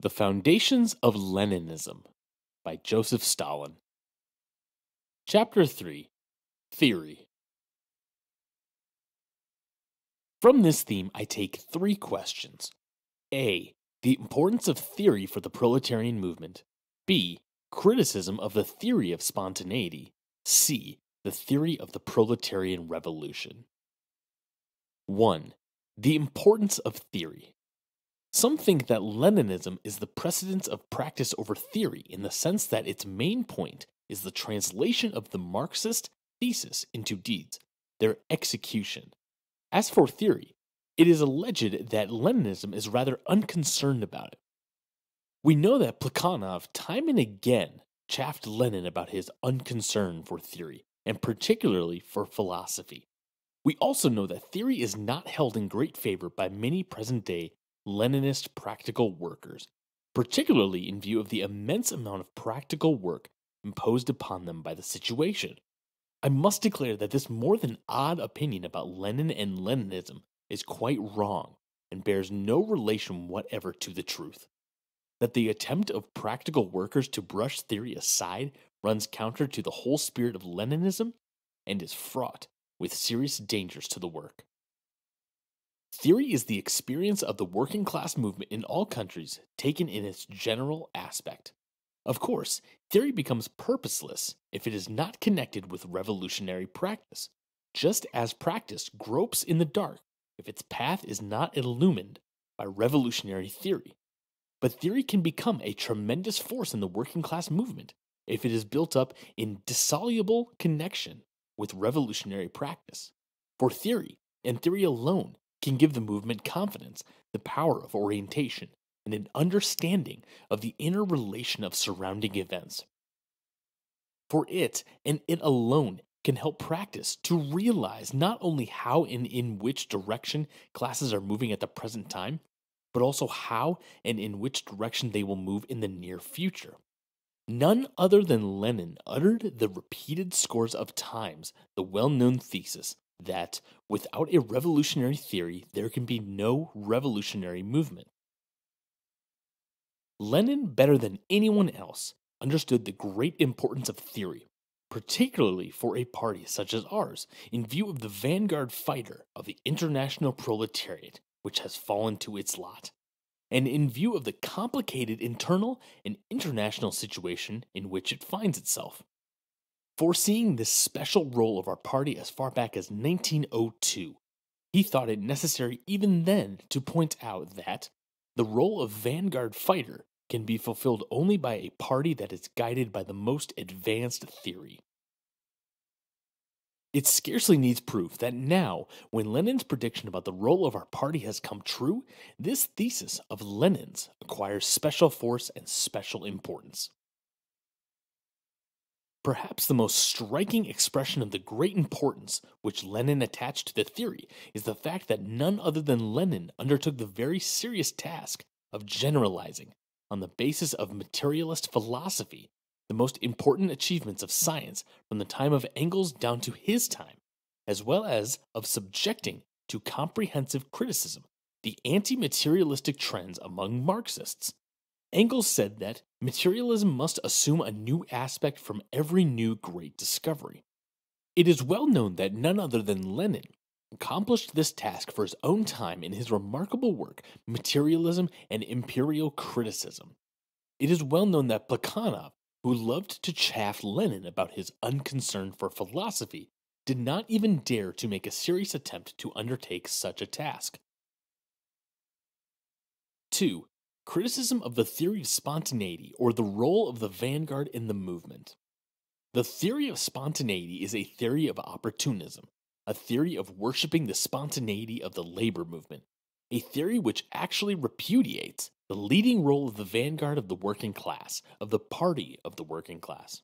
The Foundations of Leninism by Joseph Stalin. Chapter 3 Theory. From this theme, I take three questions A. The importance of theory for the proletarian movement. B. Criticism of the theory of spontaneity. C. The theory of the proletarian revolution. 1. The importance of theory. Some think that Leninism is the precedence of practice over theory in the sense that its main point is the translation of the Marxist thesis into deeds, their execution. As for theory, it is alleged that Leninism is rather unconcerned about it. We know that Plekhanov time and again chaffed Lenin about his unconcern for theory, and particularly for philosophy. We also know that theory is not held in great favor by many present day Leninist practical workers, particularly in view of the immense amount of practical work imposed upon them by the situation. I must declare that this more than odd opinion about Lenin and Leninism is quite wrong and bears no relation whatever to the truth. That the attempt of practical workers to brush theory aside runs counter to the whole spirit of Leninism and is fraught with serious dangers to the work. Theory is the experience of the working class movement in all countries taken in its general aspect. Of course, theory becomes purposeless if it is not connected with revolutionary practice, just as practice gropes in the dark if its path is not illumined by revolutionary theory. But theory can become a tremendous force in the working class movement if it is built up in dissoluble connection with revolutionary practice. For theory, and theory alone, can give the movement confidence, the power of orientation, and an understanding of the interrelation of surrounding events. For it, and it alone, can help practice to realize not only how and in which direction classes are moving at the present time, but also how and in which direction they will move in the near future. None other than Lenin uttered the repeated scores of times the well known thesis that without a revolutionary theory, there can be no revolutionary movement. Lenin, better than anyone else, understood the great importance of theory, particularly for a party such as ours, in view of the vanguard fighter of the international proletariat which has fallen to its lot, and in view of the complicated internal and international situation in which it finds itself. Foreseeing this special role of our party as far back as 1902, he thought it necessary even then to point out that the role of vanguard fighter can be fulfilled only by a party that is guided by the most advanced theory. It scarcely needs proof that now, when Lenin's prediction about the role of our party has come true, this thesis of Lenin's acquires special force and special importance. Perhaps the most striking expression of the great importance which Lenin attached to the theory is the fact that none other than Lenin undertook the very serious task of generalizing, on the basis of materialist philosophy, the most important achievements of science from the time of Engels down to his time, as well as of subjecting to comprehensive criticism the anti materialistic trends among Marxists. Engels said that materialism must assume a new aspect from every new great discovery. It is well known that none other than Lenin accomplished this task for his own time in his remarkable work, Materialism and Imperial Criticism. It is well known that Plekhanov, who loved to chaff Lenin about his unconcern for philosophy, did not even dare to make a serious attempt to undertake such a task. 2 criticism of the theory of spontaneity or the role of the vanguard in the movement. The theory of spontaneity is a theory of opportunism, a theory of worshiping the spontaneity of the labor movement, a theory which actually repudiates the leading role of the vanguard of the working class, of the party of the working class.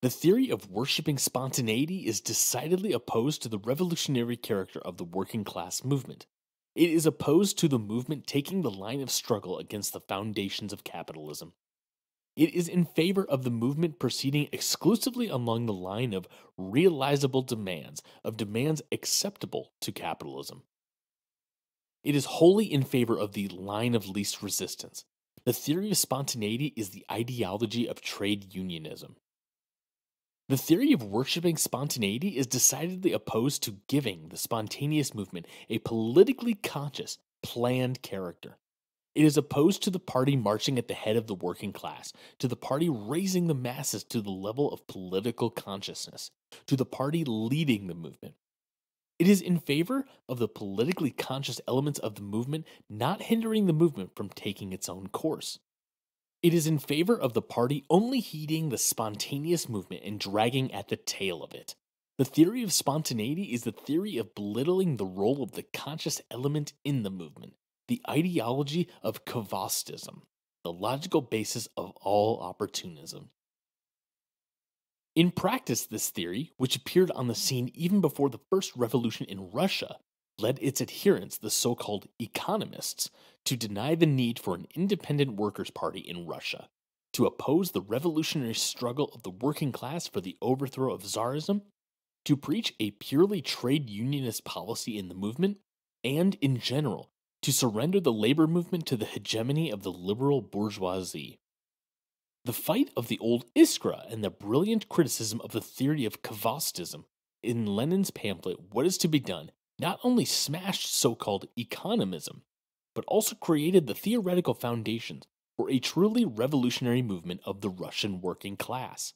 The theory of worshipping spontaneity is decidedly opposed to the revolutionary character of the working class movement, it is opposed to the movement taking the line of struggle against the foundations of capitalism. It is in favor of the movement proceeding exclusively along the line of realizable demands, of demands acceptable to capitalism. It is wholly in favor of the line of least resistance. The theory of spontaneity is the ideology of trade unionism. The theory of worshipping spontaneity is decidedly opposed to giving the spontaneous movement a politically conscious, planned character. It is opposed to the party marching at the head of the working class, to the party raising the masses to the level of political consciousness, to the party leading the movement. It is in favor of the politically conscious elements of the movement not hindering the movement from taking its own course. It is in favor of the party only heeding the spontaneous movement and dragging at the tail of it. The theory of spontaneity is the theory of belittling the role of the conscious element in the movement, the ideology of Kavostism, the logical basis of all opportunism. In practice, this theory, which appeared on the scene even before the first revolution in Russia, led its adherents, the so called economists, to deny the need for an independent workers' party in Russia, to oppose the revolutionary struggle of the working class for the overthrow of Tsarism, to preach a purely trade unionist policy in the movement, and in general, to surrender the labor movement to the hegemony of the liberal bourgeoisie. The fight of the old Iskra and the brilliant criticism of the theory of Kavostism in Lenin's pamphlet What is to be Done not only smashed so called economism, but also created the theoretical foundations for a truly revolutionary movement of the Russian working class.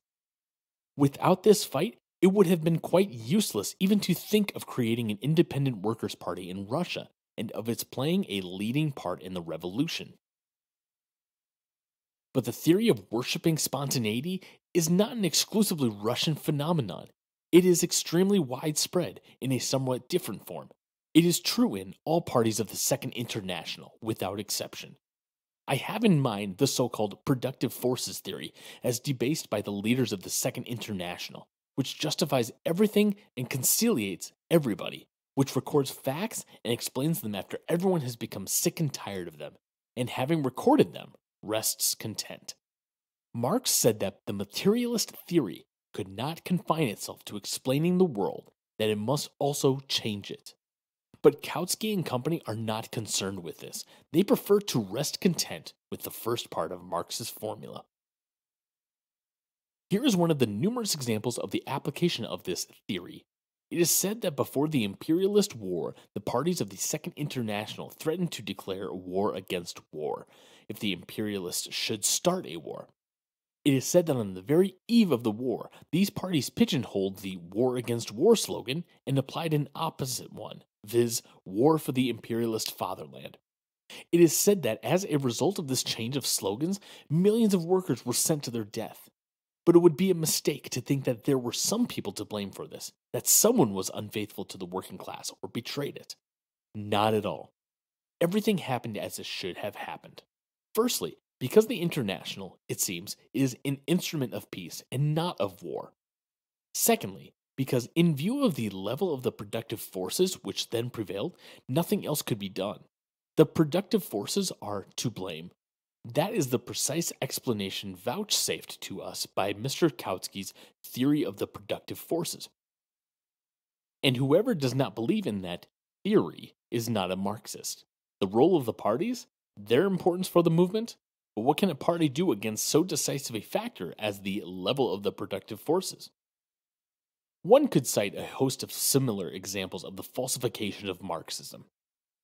Without this fight, it would have been quite useless even to think of creating an independent workers' party in Russia and of its playing a leading part in the revolution. But the theory of worshipping spontaneity is not an exclusively Russian phenomenon. It is extremely widespread in a somewhat different form. It is true in all parties of the Second International, without exception. I have in mind the so called productive forces theory, as debased by the leaders of the Second International, which justifies everything and conciliates everybody, which records facts and explains them after everyone has become sick and tired of them, and having recorded them, rests content. Marx said that the materialist theory could not confine itself to explaining the world, that it must also change it. But Kautsky and company are not concerned with this. They prefer to rest content with the first part of Marx's formula. Here is one of the numerous examples of the application of this theory. It is said that before the imperialist war, the parties of the Second International threatened to declare war against war if the imperialists should start a war. It is said that on the very eve of the war, these parties pigeonholed the war against war slogan and applied an opposite one, viz., war for the imperialist fatherland. It is said that as a result of this change of slogans, millions of workers were sent to their death. But it would be a mistake to think that there were some people to blame for this, that someone was unfaithful to the working class or betrayed it. Not at all. Everything happened as it should have happened. Firstly, because the international, it seems, is an instrument of peace and not of war. Secondly, because in view of the level of the productive forces which then prevailed, nothing else could be done. The productive forces are to blame. That is the precise explanation vouchsafed to us by Mr. Kautsky's theory of the productive forces. And whoever does not believe in that theory is not a Marxist. The role of the parties, their importance for the movement, but what can a party do against so decisive a factor as the level of the productive forces? One could cite a host of similar examples of the falsification of Marxism.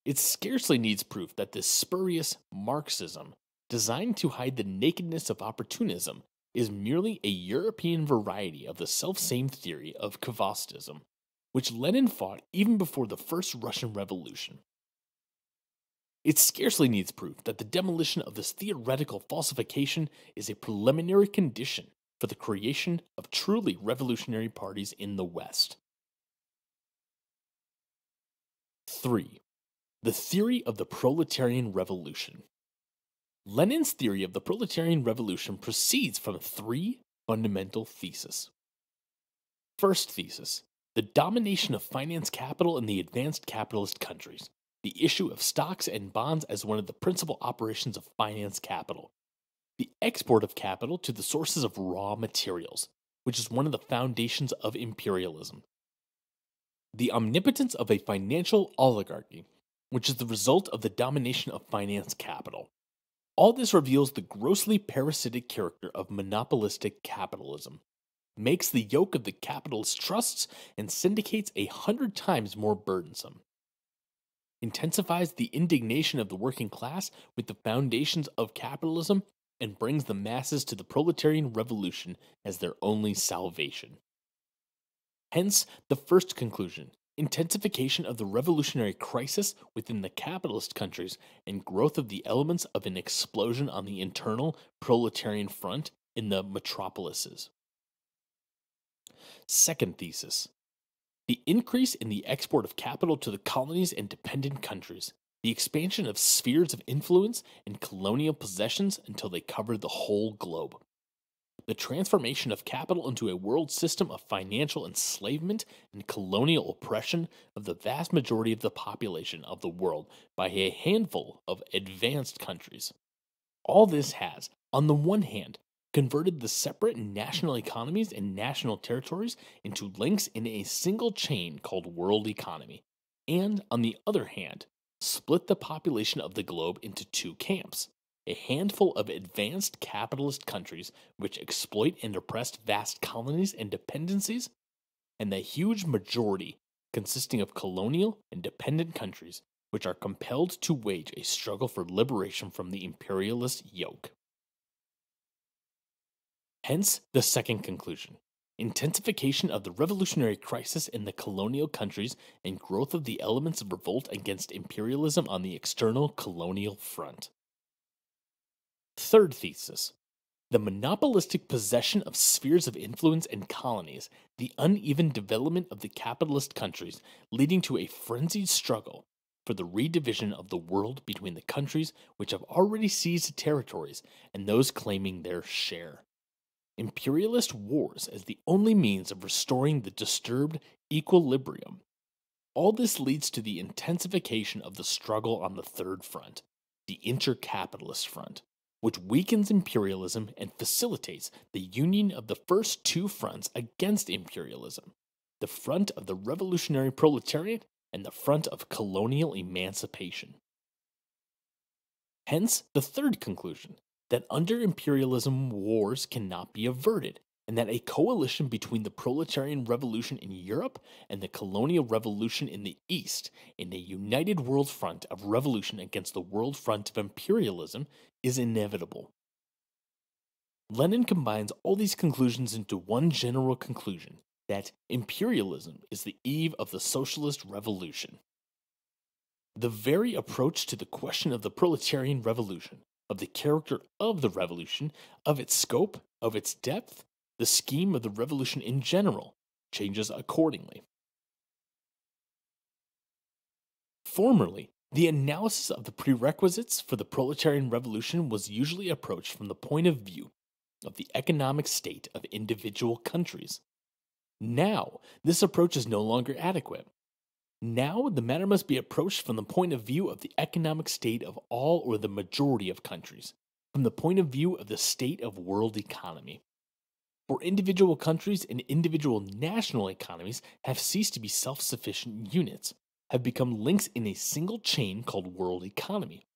It scarcely needs proof that this spurious Marxism, designed to hide the nakedness of opportunism, is merely a European variety of the self-same theory of Kvostism, which Lenin fought even before the First Russian Revolution. It scarcely needs proof that the demolition of this theoretical falsification is a preliminary condition for the creation of truly revolutionary parties in the West. 3. The Theory of the Proletarian Revolution Lenin's theory of the proletarian revolution proceeds from three fundamental theses. First thesis the domination of finance capital in the advanced capitalist countries the issue of stocks and bonds as one of the principal operations of finance capital, the export of capital to the sources of raw materials, which is one of the foundations of imperialism, the omnipotence of a financial oligarchy, which is the result of the domination of finance capital. All this reveals the grossly parasitic character of monopolistic capitalism, makes the yoke of the capitalist trusts and syndicates a hundred times more burdensome intensifies the indignation of the working class with the foundations of capitalism and brings the masses to the proletarian revolution as their only salvation. Hence, the first conclusion intensification of the revolutionary crisis within the capitalist countries and growth of the elements of an explosion on the internal proletarian front in the metropolises. Second thesis the increase in the export of capital to the colonies and dependent countries, the expansion of spheres of influence and colonial possessions until they covered the whole globe, the transformation of capital into a world system of financial enslavement and colonial oppression of the vast majority of the population of the world by a handful of advanced countries. All this has, on the one hand, converted the separate national economies and national territories into links in a single chain called world economy, and on the other hand, split the population of the globe into two camps a handful of advanced capitalist countries which exploit and oppress vast colonies and dependencies, and the huge majority consisting of colonial and dependent countries which are compelled to wage a struggle for liberation from the imperialist yoke. Hence the second conclusion intensification of the revolutionary crisis in the colonial countries and growth of the elements of revolt against imperialism on the external colonial front. Third thesis the monopolistic possession of spheres of influence and colonies, the uneven development of the capitalist countries, leading to a frenzied struggle for the redivision of the world between the countries which have already seized territories and those claiming their share imperialist wars as the only means of restoring the disturbed equilibrium. All this leads to the intensification of the struggle on the third front, the intercapitalist front, which weakens imperialism and facilitates the union of the first two fronts against imperialism the front of the revolutionary proletariat and the front of colonial emancipation. Hence, the third conclusion that under imperialism wars cannot be averted, and that a coalition between the proletarian revolution in Europe and the colonial revolution in the East in a united world front of revolution against the world front of imperialism is inevitable. Lenin combines all these conclusions into one general conclusion that imperialism is the eve of the socialist revolution. The very approach to the question of the proletarian revolution of the character of the revolution, of its scope, of its depth, the scheme of the revolution in general changes accordingly. Formerly, the analysis of the prerequisites for the proletarian revolution was usually approached from the point of view of the economic state of individual countries. Now, this approach is no longer adequate. Now, the matter must be approached from the point of view of the economic state of all or the majority of countries, from the point of view of the state of world economy. For individual countries and individual national economies have ceased to be self sufficient units, have become links in a single chain called world economy.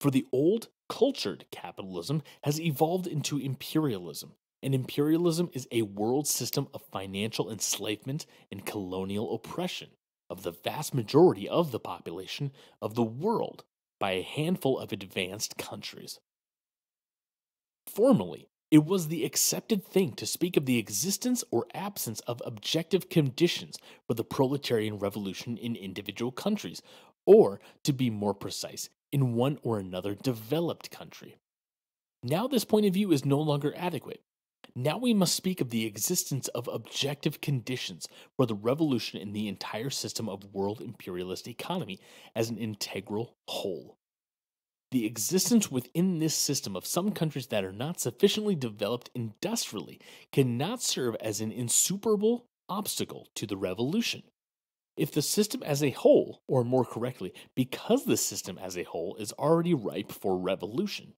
For the old, cultured capitalism has evolved into imperialism, and imperialism is a world system of financial enslavement and colonial oppression of the vast majority of the population of the world by a handful of advanced countries. Formerly, it was the accepted thing to speak of the existence or absence of objective conditions for the proletarian revolution in individual countries, or, to be more precise, in one or another developed country. Now, this point of view is no longer adequate now we must speak of the existence of objective conditions for the revolution in the entire system of world imperialist economy as an integral whole. The existence within this system of some countries that are not sufficiently developed industrially cannot serve as an insuperable obstacle to the revolution. If the system as a whole, or more correctly, because the system as a whole is already ripe for revolution,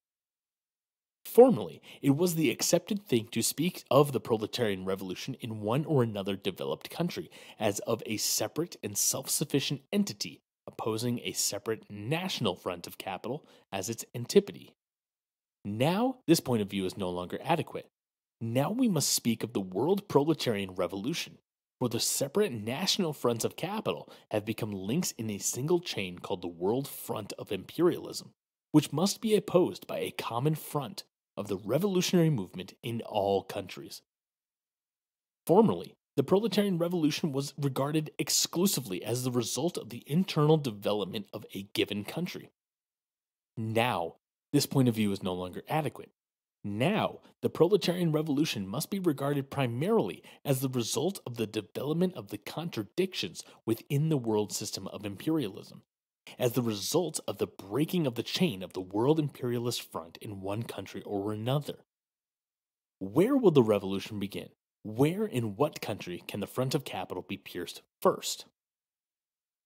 Formerly, it was the accepted thing to speak of the proletarian revolution in one or another developed country as of a separate and self sufficient entity opposing a separate national front of capital as its antipode. Now, this point of view is no longer adequate. Now we must speak of the world proletarian revolution, for the separate national fronts of capital have become links in a single chain called the world front of imperialism, which must be opposed by a common front of the revolutionary movement in all countries. Formerly, the proletarian revolution was regarded exclusively as the result of the internal development of a given country. Now, this point of view is no longer adequate. Now, the proletarian revolution must be regarded primarily as the result of the development of the contradictions within the world system of imperialism, as the result of the breaking of the chain of the world imperialist front in one country or another. Where will the revolution begin? Where in what country can the front of capital be pierced first?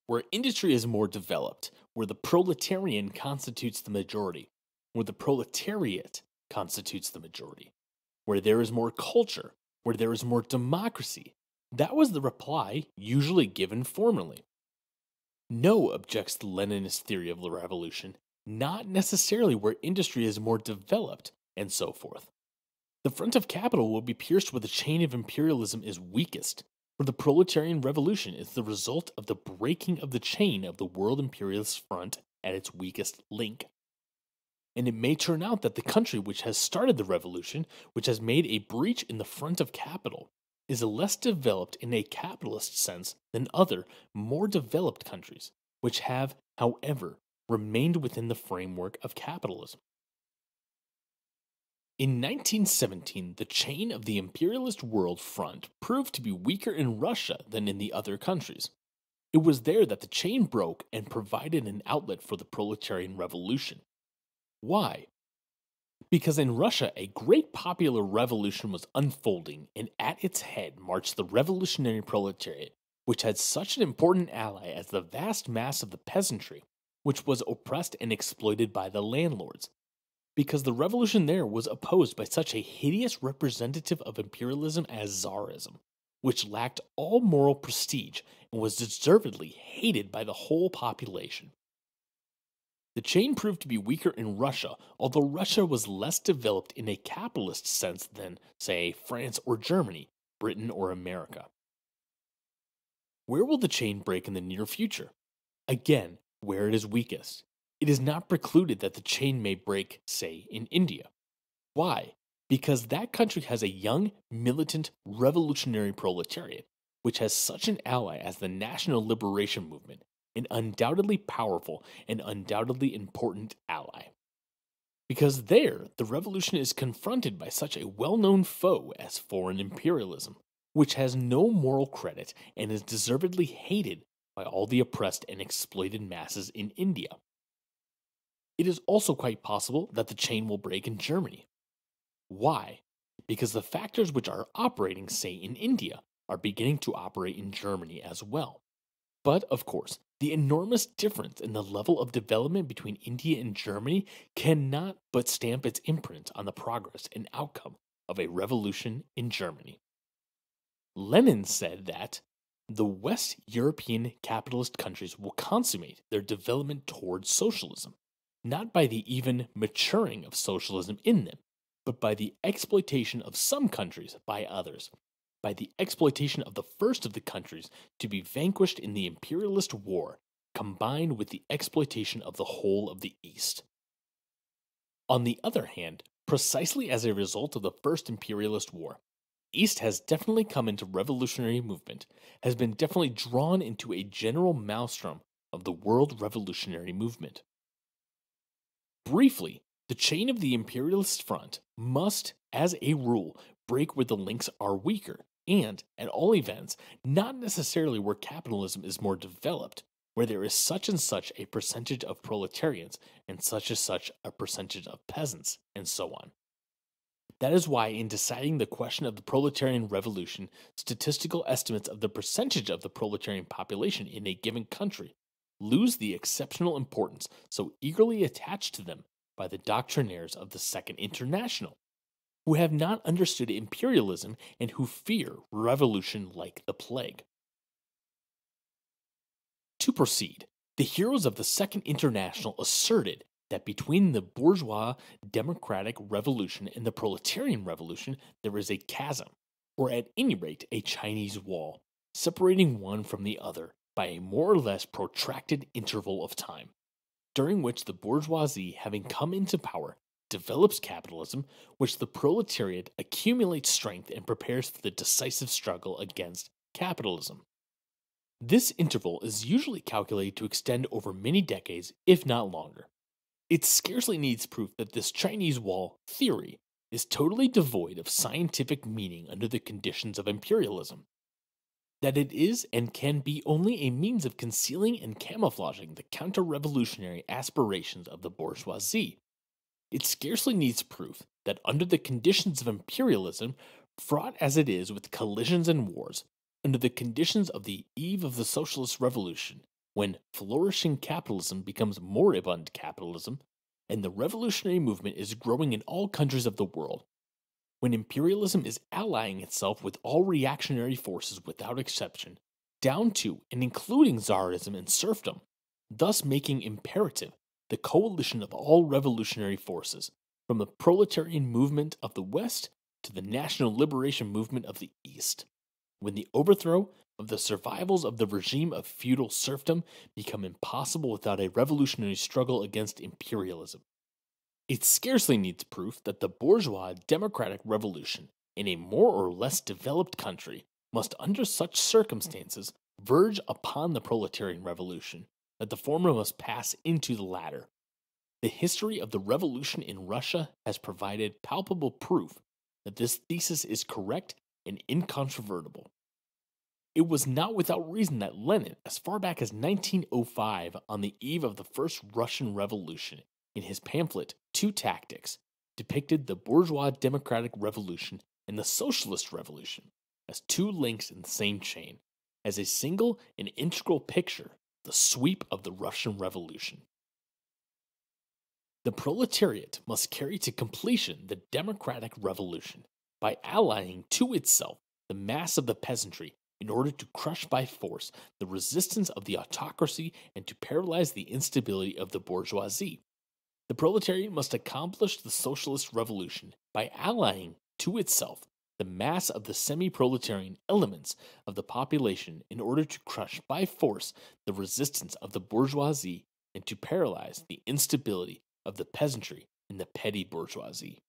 Where industry is more developed, where the proletarian constitutes the majority, where the proletariat constitutes the majority, where there is more culture, where there is more democracy. That was the reply usually given formerly. No objects the Leninist theory of the revolution, not necessarily where industry is more developed, and so forth. The front of capital will be pierced where the chain of imperialism is weakest, where the proletarian revolution is the result of the breaking of the chain of the world imperialist front at its weakest link. And it may turn out that the country which has started the revolution, which has made a breach in the front of capital, is less developed in a capitalist sense than other, more developed countries, which have, however, remained within the framework of capitalism. In 1917, the chain of the imperialist world front proved to be weaker in Russia than in the other countries. It was there that the chain broke and provided an outlet for the proletarian revolution. Why? Because in Russia, a great popular revolution was unfolding, and at its head marched the revolutionary proletariat, which had such an important ally as the vast mass of the peasantry, which was oppressed and exploited by the landlords. Because the revolution there was opposed by such a hideous representative of imperialism as Tsarism, which lacked all moral prestige and was deservedly hated by the whole population. The chain proved to be weaker in Russia, although Russia was less developed in a capitalist sense than, say, France or Germany, Britain or America. Where will the chain break in the near future? Again, where it is weakest. It is not precluded that the chain may break, say, in India. Why? Because that country has a young, militant, revolutionary proletariat, which has such an ally as the National Liberation Movement an undoubtedly powerful and undoubtedly important ally. Because there, the revolution is confronted by such a well known foe as foreign imperialism, which has no moral credit and is deservedly hated by all the oppressed and exploited masses in India. It is also quite possible that the chain will break in Germany. Why? Because the factors which are operating, say, in India, are beginning to operate in Germany as well. But, of course, the enormous difference in the level of development between India and Germany cannot but stamp its imprint on the progress and outcome of a revolution in Germany. Lenin said that the West European capitalist countries will consummate their development towards socialism, not by the even maturing of socialism in them, but by the exploitation of some countries by others, by the exploitation of the first of the countries to be vanquished in the imperialist war, combined with the exploitation of the whole of the East. On the other hand, precisely as a result of the first imperialist war, East has definitely come into revolutionary movement, has been definitely drawn into a general maelstrom of the world revolutionary movement. Briefly, the chain of the imperialist front must, as a rule, break where the links are weaker, and, at all events, not necessarily where capitalism is more developed, where there is such and such a percentage of proletarians and such and such a percentage of peasants, and so on. That is why, in deciding the question of the proletarian revolution, statistical estimates of the percentage of the proletarian population in a given country lose the exceptional importance so eagerly attached to them by the doctrinaires of the Second International who have not understood imperialism and who fear revolution like the plague. To proceed, the heroes of the Second International asserted that between the bourgeois democratic revolution and the proletarian revolution, there is a chasm, or at any rate, a Chinese wall, separating one from the other by a more or less protracted interval of time, during which the bourgeoisie, having come into power, develops capitalism, which the proletariat accumulates strength and prepares for the decisive struggle against capitalism. This interval is usually calculated to extend over many decades, if not longer. It scarcely needs proof that this Chinese wall theory is totally devoid of scientific meaning under the conditions of imperialism. That it is and can be only a means of concealing and camouflaging the counter revolutionary aspirations of the bourgeoisie, it scarcely needs proof that under the conditions of imperialism, fraught as it is with collisions and wars, under the conditions of the eve of the socialist revolution, when flourishing capitalism becomes moribund capitalism, and the revolutionary movement is growing in all countries of the world, when imperialism is allying itself with all reactionary forces without exception, down to and including czarism and serfdom, thus making imperative the coalition of all revolutionary forces, from the proletarian movement of the West to the national liberation movement of the East. When the overthrow of the survivals of the regime of feudal serfdom become impossible without a revolutionary struggle against imperialism. It scarcely needs proof that the bourgeois democratic revolution in a more or less developed country must, under such circumstances, verge upon the proletarian revolution, that the former must pass into the latter. The history of the revolution in Russia has provided palpable proof that this thesis is correct and incontrovertible. It was not without reason that Lenin, as far back as 1905, on the eve of the First Russian Revolution, in his pamphlet Two Tactics, depicted the bourgeois democratic revolution and the socialist revolution as two links in the same chain, as a single and integral picture the sweep of the Russian Revolution. The proletariat must carry to completion the democratic revolution by allying to itself the mass of the peasantry in order to crush by force the resistance of the autocracy and to paralyze the instability of the bourgeoisie. The proletariat must accomplish the socialist revolution by allying to itself the mass of the semi proletarian elements of the population in order to crush by force the resistance of the bourgeoisie and to paralyze the instability of the peasantry and the petty bourgeoisie.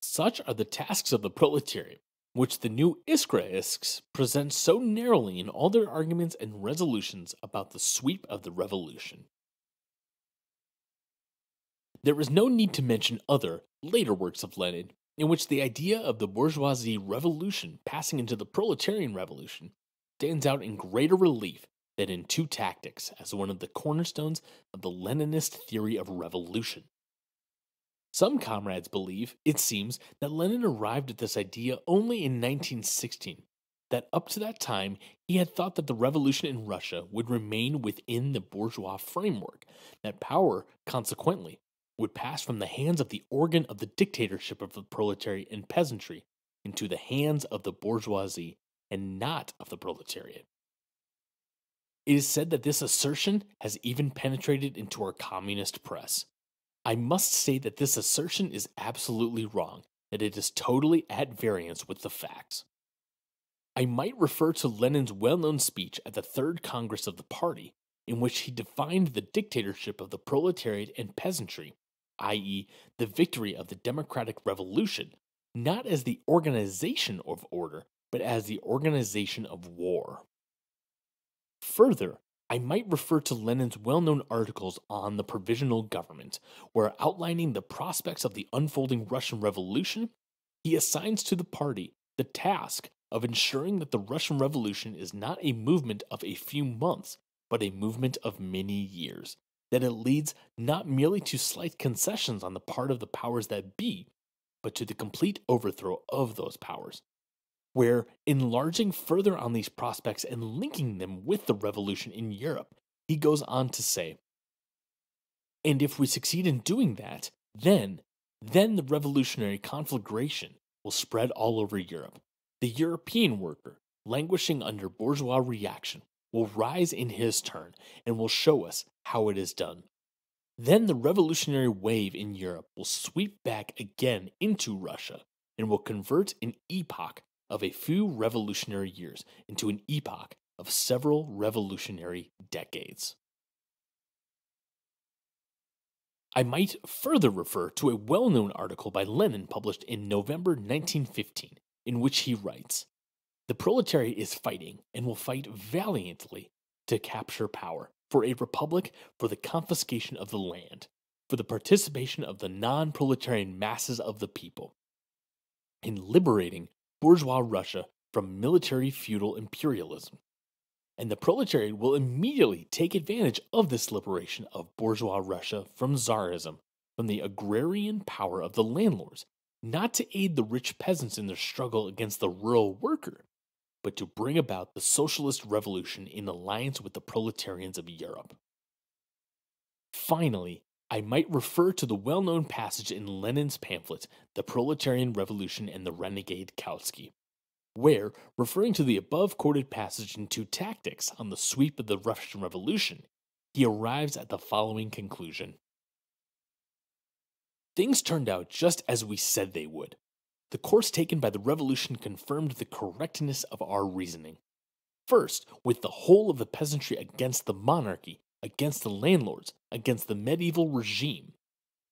Such are the tasks of the proletariat, which the new Iskraisks present so narrowly in all their arguments and resolutions about the sweep of the revolution. There is no need to mention other, later works of Lenin in which the idea of the bourgeoisie revolution passing into the proletarian revolution stands out in greater relief than in two tactics as one of the cornerstones of the Leninist theory of revolution. Some comrades believe, it seems, that Lenin arrived at this idea only in 1916, that up to that time he had thought that the revolution in Russia would remain within the bourgeois framework, that power, consequently, would pass from the hands of the organ of the dictatorship of the proletariat and peasantry into the hands of the bourgeoisie and not of the proletariat. It is said that this assertion has even penetrated into our communist press. I must say that this assertion is absolutely wrong, that it is totally at variance with the facts. I might refer to Lenin's well known speech at the Third Congress of the Party, in which he defined the dictatorship of the proletariat and peasantry i.e., the victory of the democratic revolution, not as the organization of order, but as the organization of war. Further, I might refer to Lenin's well known articles on the provisional government, where outlining the prospects of the unfolding Russian Revolution, he assigns to the party the task of ensuring that the Russian Revolution is not a movement of a few months, but a movement of many years, that it leads not merely to slight concessions on the part of the powers that be, but to the complete overthrow of those powers. Where enlarging further on these prospects and linking them with the revolution in Europe, he goes on to say, and if we succeed in doing that, then, then the revolutionary conflagration will spread all over Europe. The European worker, languishing under bourgeois reaction, will rise in his turn and will show us how it is done. Then the revolutionary wave in Europe will sweep back again into Russia and will convert an epoch of a few revolutionary years into an epoch of several revolutionary decades. I might further refer to a well known article by Lenin published in November 1915, in which he writes the proletariat is fighting and will fight valiantly to capture power, for a republic, for the confiscation of the land, for the participation of the non proletarian masses of the people, in liberating bourgeois Russia from military feudal imperialism. And the proletariat will immediately take advantage of this liberation of bourgeois Russia from czarism, from the agrarian power of the landlords, not to aid the rich peasants in their struggle against the rural worker, but to bring about the socialist revolution in alliance with the proletarians of Europe. Finally, I might refer to the well known passage in Lenin's pamphlet, The Proletarian Revolution and the Renegade Kautsky, where, referring to the above quoted passage in Two Tactics on the sweep of the Russian Revolution, he arrives at the following conclusion Things turned out just as we said they would. The course taken by the revolution confirmed the correctness of our reasoning. First, with the whole of the peasantry against the monarchy, against the landlords, against the medieval regime.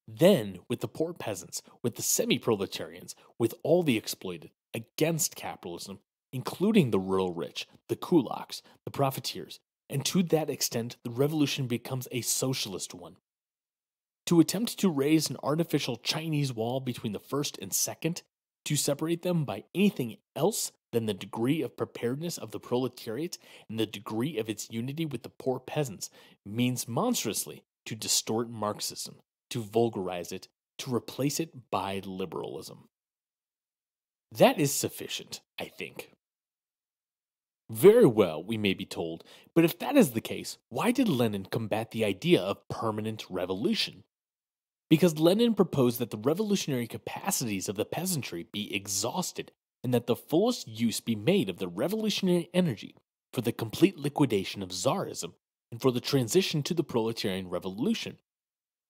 Then, with the poor peasants, with the semi proletarians, with all the exploited, against capitalism, including the rural rich, the kulaks, the profiteers, and to that extent, the revolution becomes a socialist one. To attempt to raise an artificial Chinese wall between the first and second to separate them by anything else than the degree of preparedness of the proletariat and the degree of its unity with the poor peasants means monstrously to distort Marxism, to vulgarize it, to replace it by liberalism. That is sufficient, I think. Very well, we may be told, but if that is the case, why did Lenin combat the idea of permanent revolution? because Lenin proposed that the revolutionary capacities of the peasantry be exhausted and that the fullest use be made of the revolutionary energy for the complete liquidation of Tsarism and for the transition to the proletarian revolution.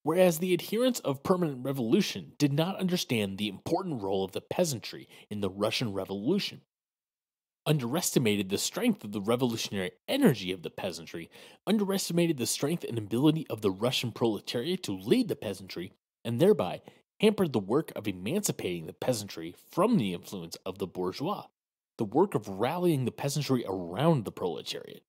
Whereas the adherents of permanent revolution did not understand the important role of the peasantry in the Russian Revolution, underestimated the strength of the revolutionary energy of the peasantry, underestimated the strength and ability of the Russian proletariat to lead the peasantry, and thereby hampered the work of emancipating the peasantry from the influence of the bourgeois, the work of rallying the peasantry around the proletariat.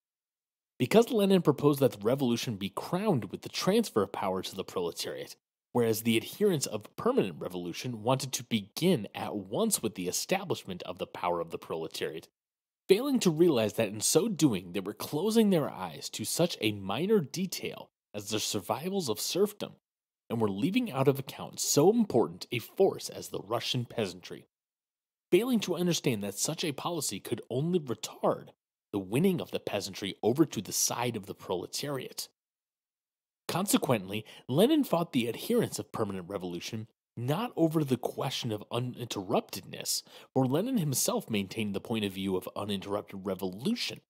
Because Lenin proposed that the revolution be crowned with the transfer of power to the proletariat, whereas the adherents of permanent revolution wanted to begin at once with the establishment of the power of the proletariat, failing to realize that in so doing they were closing their eyes to such a minor detail as the survivals of serfdom, and were leaving out of account so important a force as the Russian peasantry. Failing to understand that such a policy could only retard the winning of the peasantry over to the side of the proletariat. Consequently, Lenin fought the adherents of permanent revolution not over the question of uninterruptedness, for Lenin himself maintained the point of view of uninterrupted revolution,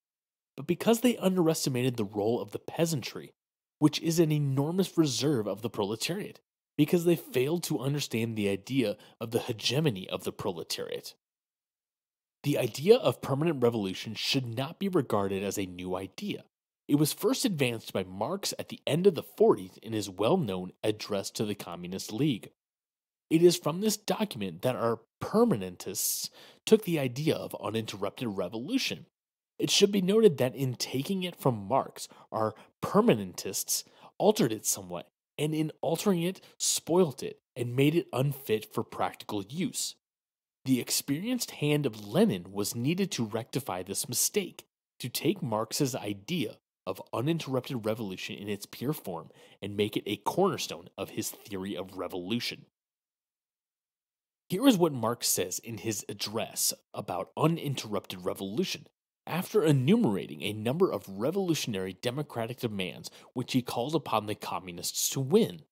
but because they underestimated the role of the peasantry, which is an enormous reserve of the proletariat, because they failed to understand the idea of the hegemony of the proletariat. The idea of permanent revolution should not be regarded as a new idea. It was first advanced by Marx at the end of the 40s in his well known Address to the Communist League. It is from this document that our permanentists took the idea of uninterrupted revolution. It should be noted that in taking it from Marx, our permanentists altered it somewhat, and in altering it, spoilt it and made it unfit for practical use. The experienced hand of Lenin was needed to rectify this mistake, to take Marx's idea of uninterrupted revolution in its pure form and make it a cornerstone of his theory of revolution. Here is what Marx says in his address about uninterrupted revolution after enumerating a number of revolutionary democratic demands which he called upon the communists to win.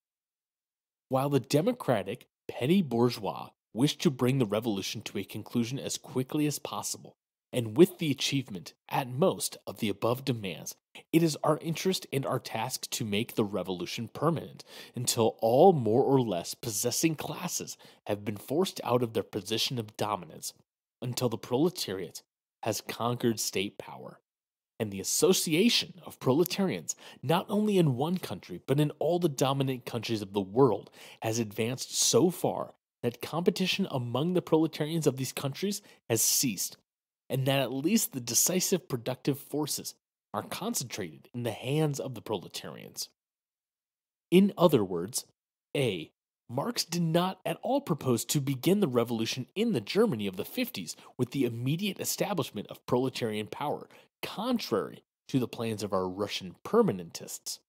While the democratic petty bourgeois wished to bring the revolution to a conclusion as quickly as possible, and with the achievement, at most, of the above demands, it is our interest and our task to make the revolution permanent until all more or less possessing classes have been forced out of their position of dominance, until the proletariat has conquered state power. And the association of proletarians, not only in one country, but in all the dominant countries of the world, has advanced so far that competition among the proletarians of these countries has ceased and that at least the decisive productive forces are concentrated in the hands of the proletarians. In other words, A. Marx did not at all propose to begin the revolution in the Germany of the 50s with the immediate establishment of proletarian power, contrary to the plans of our Russian permanentists.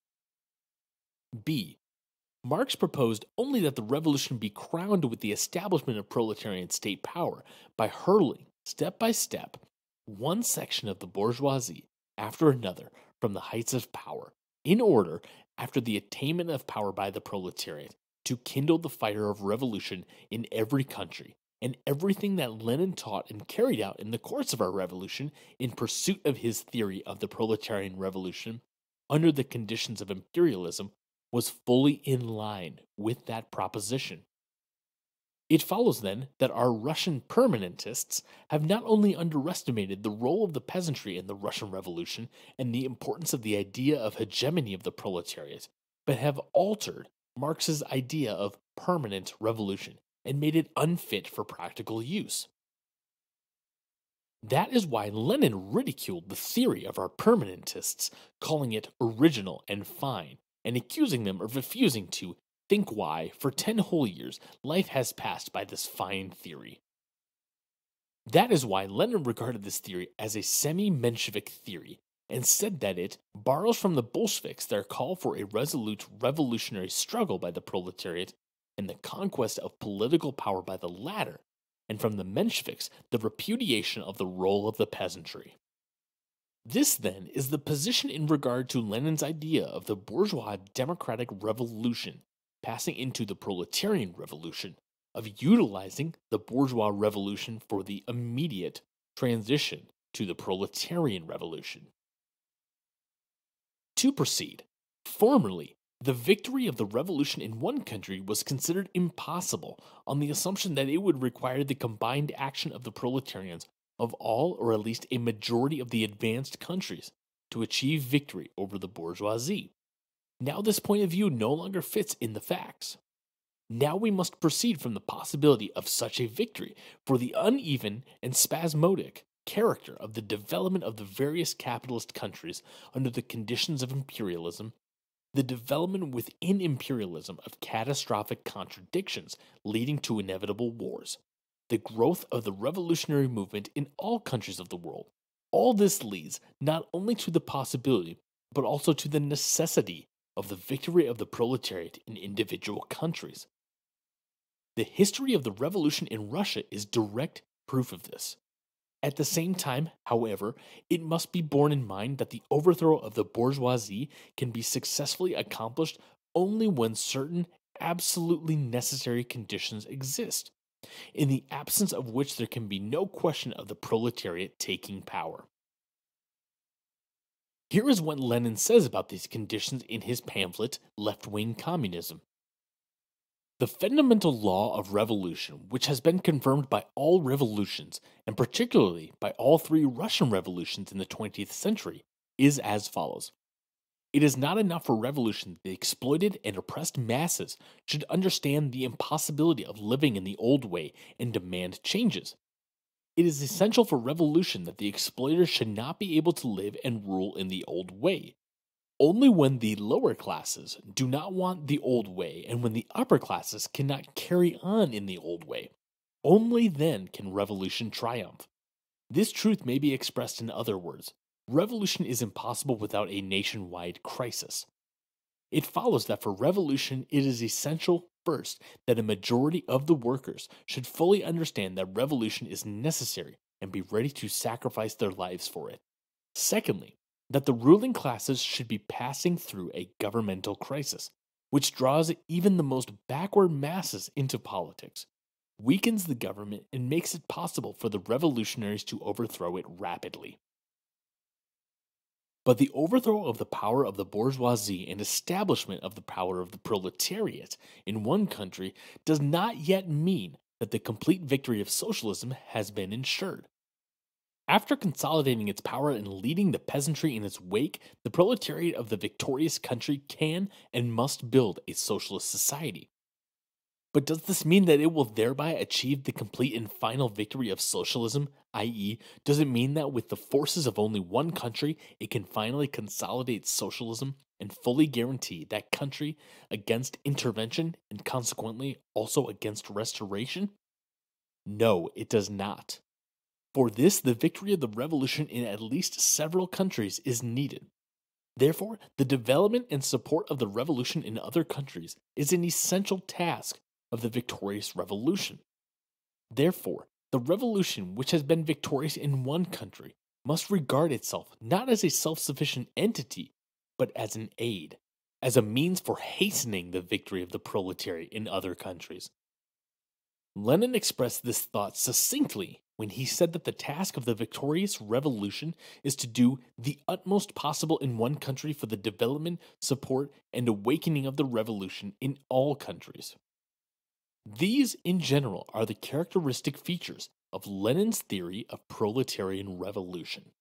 B. Marx proposed only that the revolution be crowned with the establishment of proletarian state power by hurling step by step, one section of the bourgeoisie after another from the heights of power, in order, after the attainment of power by the proletariat, to kindle the fire of revolution in every country, and everything that Lenin taught and carried out in the course of our revolution in pursuit of his theory of the proletarian revolution under the conditions of imperialism was fully in line with that proposition. It follows then that our Russian permanentists have not only underestimated the role of the peasantry in the Russian Revolution and the importance of the idea of hegemony of the proletariat, but have altered Marx's idea of permanent revolution and made it unfit for practical use. That is why Lenin ridiculed the theory of our permanentists, calling it original and fine, and accusing them of refusing to think why, for 10 whole years, life has passed by this fine theory. That is why Lenin regarded this theory as a semi Menshevik theory and said that it borrows from the Bolsheviks their call for a resolute revolutionary struggle by the proletariat and the conquest of political power by the latter, and from the Mensheviks the repudiation of the role of the peasantry. This, then, is the position in regard to Lenin's idea of the bourgeois democratic revolution passing into the proletarian revolution, of utilizing the bourgeois revolution for the immediate transition to the proletarian revolution. To proceed, formerly, the victory of the revolution in one country was considered impossible on the assumption that it would require the combined action of the proletarians of all or at least a majority of the advanced countries to achieve victory over the bourgeoisie. Now, this point of view no longer fits in the facts. Now we must proceed from the possibility of such a victory, for the uneven and spasmodic character of the development of the various capitalist countries under the conditions of imperialism, the development within imperialism of catastrophic contradictions leading to inevitable wars, the growth of the revolutionary movement in all countries of the world. All this leads not only to the possibility, but also to the necessity of the victory of the proletariat in individual countries. The history of the revolution in Russia is direct proof of this. At the same time, however, it must be borne in mind that the overthrow of the bourgeoisie can be successfully accomplished only when certain absolutely necessary conditions exist, in the absence of which there can be no question of the proletariat taking power. Here is what Lenin says about these conditions in his pamphlet, Left Wing Communism. The fundamental law of revolution, which has been confirmed by all revolutions, and particularly by all three Russian revolutions in the 20th century, is as follows. It is not enough for revolution that the exploited and oppressed masses should understand the impossibility of living in the old way and demand changes. It is essential for revolution that the exploiter should not be able to live and rule in the old way. Only when the lower classes do not want the old way and when the upper classes cannot carry on in the old way, only then can revolution triumph. This truth may be expressed in other words revolution is impossible without a nationwide crisis. It follows that for revolution, it is essential first that a majority of the workers should fully understand that revolution is necessary and be ready to sacrifice their lives for it. Secondly, that the ruling classes should be passing through a governmental crisis, which draws even the most backward masses into politics, weakens the government, and makes it possible for the revolutionaries to overthrow it rapidly. But the overthrow of the power of the bourgeoisie and establishment of the power of the proletariat in one country does not yet mean that the complete victory of socialism has been ensured. After consolidating its power and leading the peasantry in its wake, the proletariat of the victorious country can and must build a socialist society. But does this mean that it will thereby achieve the complete and final victory of socialism i.e., does it mean that with the forces of only one country, it can finally consolidate socialism and fully guarantee that country against intervention and consequently also against restoration? No, it does not. For this, the victory of the revolution in at least several countries is needed. Therefore, the development and support of the revolution in other countries is an essential task of the victorious revolution. Therefore, the revolution, which has been victorious in one country, must regard itself not as a self sufficient entity, but as an aid, as a means for hastening the victory of the proletariat in other countries. Lenin expressed this thought succinctly when he said that the task of the victorious revolution is to do the utmost possible in one country for the development, support, and awakening of the revolution in all countries. These, in general, are the characteristic features of Lenin's theory of proletarian revolution.